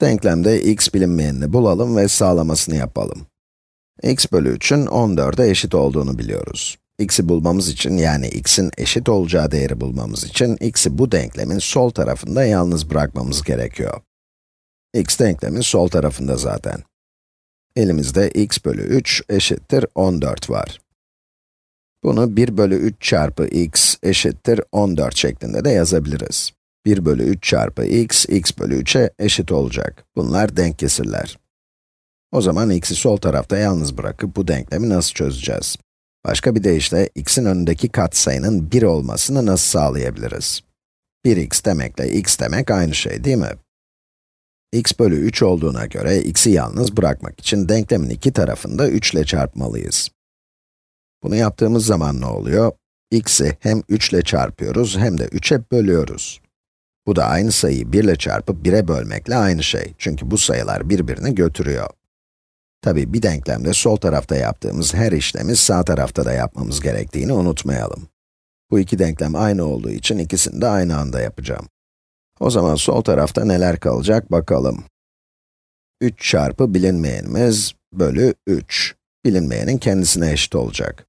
Denklemde x bilinmeyenini bulalım ve sağlamasını yapalım. x bölü 3'ün 14'e eşit olduğunu biliyoruz. x'i bulmamız için, yani x'in eşit olacağı değeri bulmamız için, x'i bu denklemin sol tarafında yalnız bırakmamız gerekiyor. x denklemin sol tarafında zaten. Elimizde x bölü 3 eşittir 14 var. Bunu 1 bölü 3 çarpı x eşittir 14 şeklinde de yazabiliriz. 1 bölü 3 çarpı x, x bölü 3'e eşit olacak. Bunlar denk kesirler. O zaman x'i sol tarafta yalnız bırakıp bu denklemi nasıl çözeceğiz? Başka bir deyişle, x'in önündeki katsayının 1 olmasını nasıl sağlayabiliriz? 1x demekle x demek aynı şey değil mi? x bölü 3 olduğuna göre, x'i yalnız bırakmak için denklemin iki tarafında 3 ile çarpmalıyız. Bunu yaptığımız zaman ne oluyor? x'i hem 3 ile çarpıyoruz hem de 3'e bölüyoruz. Bu da aynı sayıyı 1 ile çarpıp 1'e bölmekle aynı şey. Çünkü bu sayılar birbirini götürüyor. Tabi bir denklemde sol tarafta yaptığımız her işlemi sağ tarafta da yapmamız gerektiğini unutmayalım. Bu iki denklem aynı olduğu için ikisini de aynı anda yapacağım. O zaman sol tarafta neler kalacak bakalım. 3 çarpı bilinmeyenimiz bölü 3. Bilinmeyenin kendisine eşit olacak.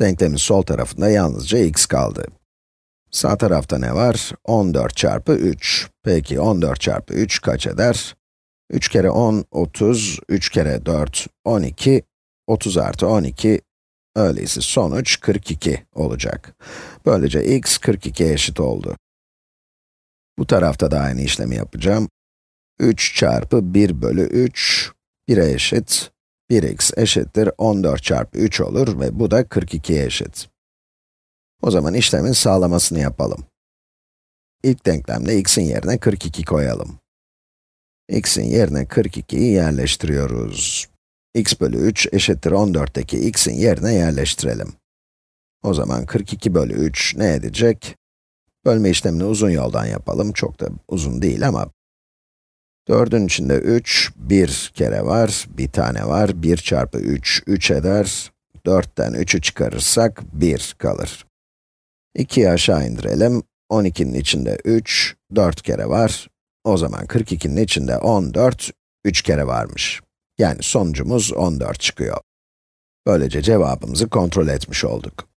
Denklemin sol tarafında yalnızca x kaldı. Sağ tarafta ne var? 14 çarpı 3. Peki 14 çarpı 3 kaç eder? 3 kere 10, 30. 3 kere 4, 12. 30 artı 12. Öyleyse sonuç 42 olacak. Böylece x 42 eşit oldu. Bu tarafta da aynı işlemi yapacağım. 3 çarpı 1 bölü 3, 1'e eşit. 1x eşittir 14 çarpı 3 olur ve bu da 42'ye eşit. O zaman işlemin sağlamasını yapalım. İlk denklemde x'in yerine 42 koyalım. x'in yerine 42'yi yerleştiriyoruz. x bölü 3 eşittir 14'teki x'in yerine yerleştirelim. O zaman 42 bölü 3 ne edecek? Bölme işlemini uzun yoldan yapalım. Çok da uzun değil ama 4'ün içinde 3, 1 kere var, bir tane var, 1 çarpı 3, 3 eder. 4'ten 3'ü çıkarırsak 1 kalır. 2'yi aşağı indirelim. 12'nin içinde 3, 4 kere var. O zaman 42'nin içinde 14, 3 kere varmış. Yani sonucumuz 14 çıkıyor. Böylece cevabımızı kontrol etmiş olduk.